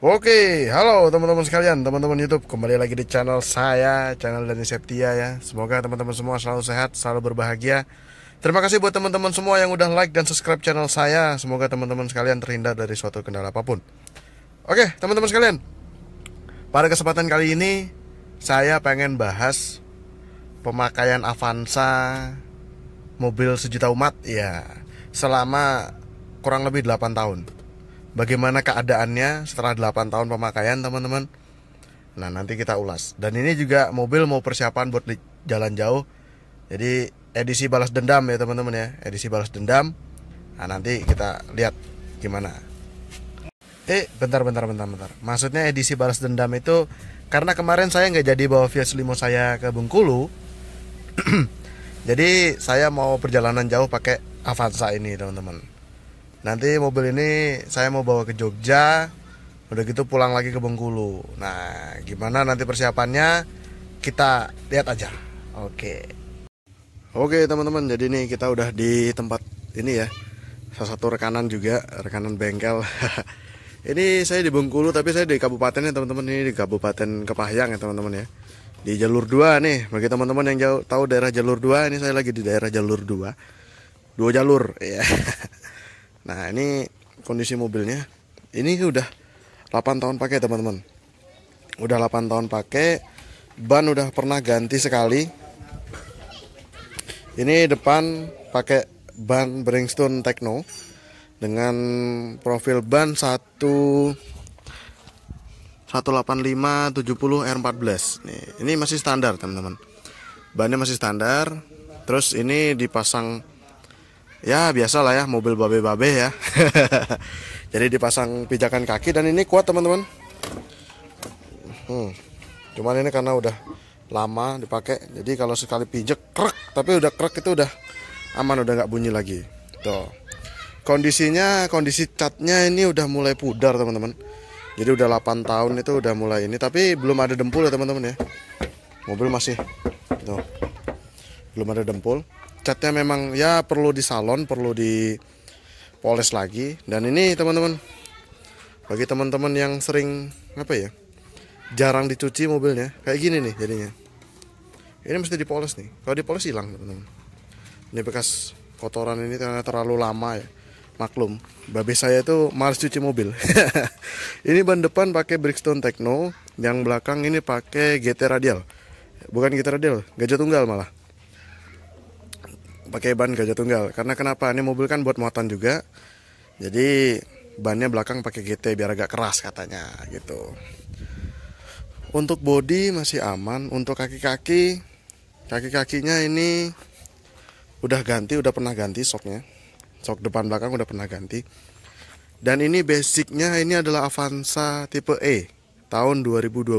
Oke, halo teman-teman sekalian, teman-teman YouTube, kembali lagi di channel saya, channel Dani Septia ya. Semoga teman-teman semua selalu sehat, selalu berbahagia. Terima kasih buat teman-teman semua yang udah like dan subscribe channel saya. Semoga teman-teman sekalian terhindar dari suatu kendala apapun. Oke, teman-teman sekalian. Pada kesempatan kali ini saya pengen bahas pemakaian Avanza mobil sejuta umat ya selama kurang lebih 8 tahun bagaimana keadaannya setelah 8 tahun pemakaian teman-teman Nah nanti kita ulas Dan ini juga mobil mau persiapan buat jalan jauh Jadi edisi balas dendam ya teman-teman ya Edisi balas dendam Nah nanti kita lihat gimana Eh bentar bentar bentar bentar Maksudnya edisi balas dendam itu Karena kemarin saya nggak jadi bawa Vios Limo saya ke Bengkulu Jadi saya mau perjalanan jauh pakai Avanza ini teman-teman nanti mobil ini saya mau bawa ke Jogja udah gitu pulang lagi ke Bengkulu nah gimana nanti persiapannya kita lihat aja oke oke teman-teman jadi ini kita udah di tempat ini ya salah satu rekanan juga rekanan bengkel ini saya di Bengkulu tapi saya di kabupaten ya teman-teman ini di kabupaten Kepahyang ya teman-teman ya di jalur 2 nih bagi teman-teman yang jauh tahu daerah jalur 2 ini saya lagi di daerah jalur 2 dua jalur ya Nah ini kondisi mobilnya. Ini udah 8 tahun pakai teman-teman. Udah 8 tahun pakai. Ban udah pernah ganti sekali. Ini depan pakai ban Bridgestone Techno dengan profil ban 1 185 70 R14. ini masih standar, teman-teman. Bannya masih standar. Terus ini dipasang ya biasa lah ya mobil babe-babe ya jadi dipasang pijakan kaki dan ini kuat teman-teman hmm. cuman ini karena udah lama dipakai jadi kalau sekali pijak krek tapi udah krek itu udah aman udah nggak bunyi lagi tuh kondisinya kondisi catnya ini udah mulai pudar teman-teman jadi udah 8 tahun itu udah mulai ini tapi belum ada dempul ya teman-teman ya mobil masih tuh belum ada dempul catnya memang ya perlu di salon perlu dipoles lagi dan ini teman-teman bagi teman-teman yang sering apa ya jarang dicuci mobilnya kayak gini nih jadinya ini mesti dipoles nih kalau dipoles hilang teman-teman ini bekas kotoran ini karena terlalu lama ya maklum babi saya itu males cuci mobil ini ban depan pakai Brixton Techno yang belakang ini pakai GT radial bukan GT radial gajah tunggal malah pakai ban gajah tunggal karena kenapa ini mobil kan buat muatan juga jadi bannya belakang pakai GT biar agak keras katanya gitu untuk body masih aman untuk kaki-kaki kaki-kakinya ini udah ganti udah pernah ganti soknya sok depan belakang udah pernah ganti dan ini basicnya ini adalah Avanza tipe E tahun 2012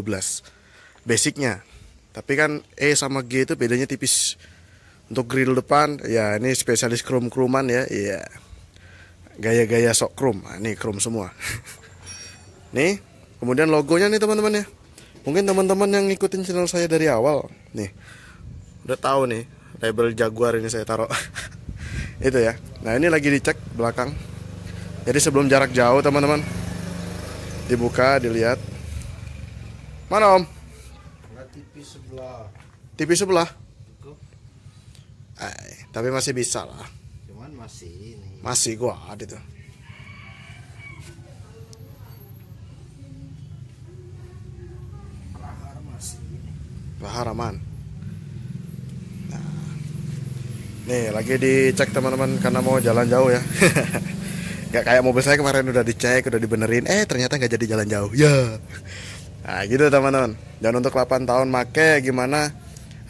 basicnya tapi kan E sama G itu bedanya tipis untuk grill depan ya ini spesialis krum kruman ya iya gaya-gaya sok krum nah, ini krum semua nih kemudian logonya nih teman-teman ya mungkin teman-teman yang ngikutin channel saya dari awal nih udah tahu nih label jaguar ini saya taruh itu ya nah ini lagi dicek belakang jadi sebelum jarak jauh teman-teman dibuka dilihat mana om nah, Tipe sebelah sebelah eh, tapi masih bisa lah cuman masih ini masih gua ada tuh Baharaman nah, nih lagi dicek teman-teman karena mau jalan jauh ya nggak kayak mobil saya kemarin udah dicek udah dibenerin eh ternyata nggak jadi jalan jauh ya yeah. nah gitu teman-teman dan untuk 8 tahun make gimana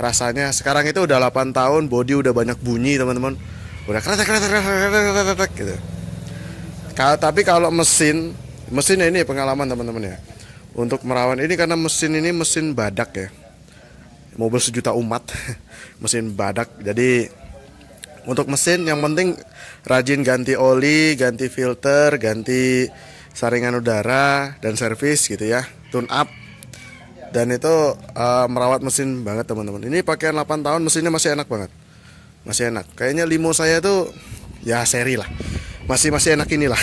rasanya sekarang itu udah 8 tahun body udah banyak bunyi teman-teman udah kretek kretek kretek gitu Ka tapi kalau mesin mesin ini pengalaman teman-teman ya untuk merawan ini karena mesin ini mesin badak ya mobil sejuta umat mesin badak jadi untuk mesin yang penting rajin ganti oli, ganti filter, ganti saringan udara dan servis gitu ya, tune up dan itu uh, merawat mesin banget teman-teman ini pakaian 8 tahun mesinnya masih enak banget masih enak kayaknya limo saya itu ya seri lah masih masih enak inilah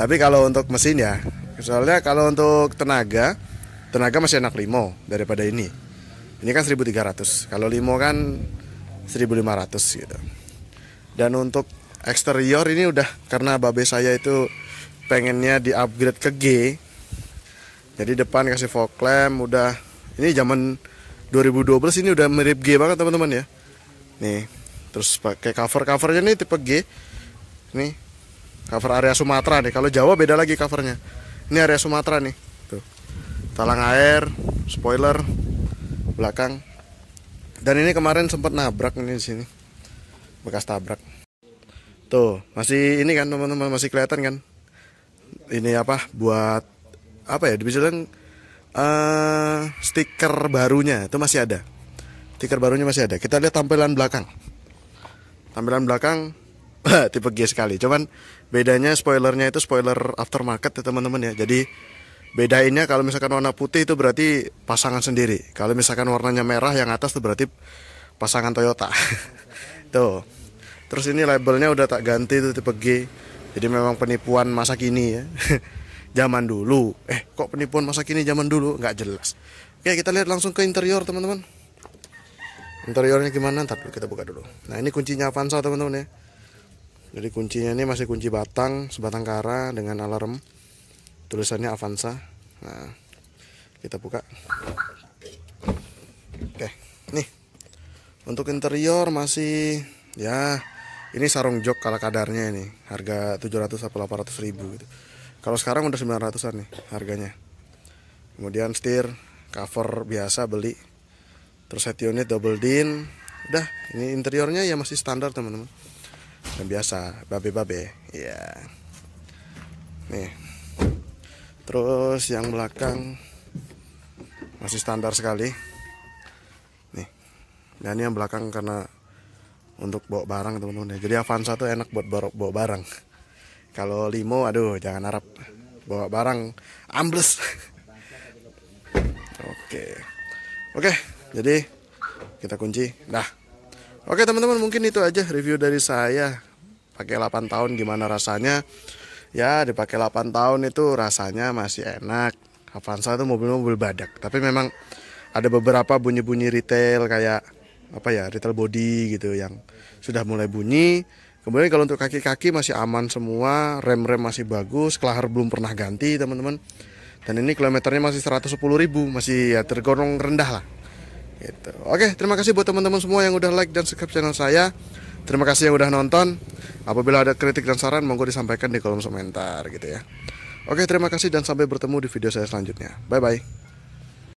tapi kalau untuk mesin ya soalnya kalau untuk tenaga tenaga masih enak limo daripada ini ini kan 1300 kalau limo kan 1500 gitu dan untuk eksterior ini udah karena babe saya itu pengennya di upgrade ke G jadi depan kasih fog lamp udah ini zaman 2012 ini udah mirip G banget teman-teman ya nih terus pakai cover covernya nih tipe G nih cover area Sumatera nih kalau Jawa beda lagi covernya ini area Sumatera nih tuh talang air spoiler belakang dan ini kemarin sempat nabrak ini di sini bekas tabrak tuh masih ini kan teman-teman masih kelihatan kan ini apa buat apa ya bisa bilang uh, eh, stiker barunya itu masih ada stiker barunya masih ada kita lihat tampilan belakang tampilan belakang tipe G sekali cuman bedanya spoilernya itu spoiler aftermarket ya teman-teman ya jadi bedainnya kalau misalkan warna putih itu berarti pasangan sendiri kalau misalkan warnanya merah yang atas itu berarti pasangan Toyota tuh terus ini labelnya udah tak ganti itu tipe G jadi memang penipuan masa kini ya zaman dulu eh kok penipuan masa kini zaman dulu nggak jelas oke kita lihat langsung ke interior teman-teman interiornya gimana ntar dulu kita buka dulu nah ini kuncinya Avanza teman-teman ya jadi kuncinya ini masih kunci batang sebatang kara dengan alarm tulisannya Avanza nah kita buka oke nih untuk interior masih ya ini sarung jok kala kadarnya ini harga 700 atau 800 ribu gitu kalau sekarang udah 900-an nih harganya. Kemudian setir, cover biasa beli. Terus head unit double din. Udah, ini interiornya ya masih standar teman-teman. Dan biasa, babe-babe. Iya. Yeah. Nih. Terus yang belakang masih standar sekali. Nih. Dan nah, yang belakang karena untuk bawa barang teman-teman. Jadi Avanza tuh enak buat bawa barang. Kalau limo, aduh jangan harap bawa barang ambles. Oke, oke, jadi kita kunci. Dah. Oke teman-teman mungkin itu aja review dari saya pakai 8 tahun gimana rasanya ya dipakai 8 tahun itu rasanya masih enak Avanza itu mobil-mobil badak tapi memang ada beberapa bunyi-bunyi retail kayak apa ya retail body gitu yang sudah mulai bunyi Kemudian kalau untuk kaki-kaki masih aman semua, rem-rem masih bagus, kelahar belum pernah ganti teman-teman. Dan ini kilometernya masih 110 ribu, masih ya tergolong rendah lah. Gitu. Oke, terima kasih buat teman-teman semua yang udah like dan subscribe channel saya. Terima kasih yang udah nonton. Apabila ada kritik dan saran, monggo disampaikan di kolom komentar gitu ya. Oke, terima kasih dan sampai bertemu di video saya selanjutnya. Bye-bye.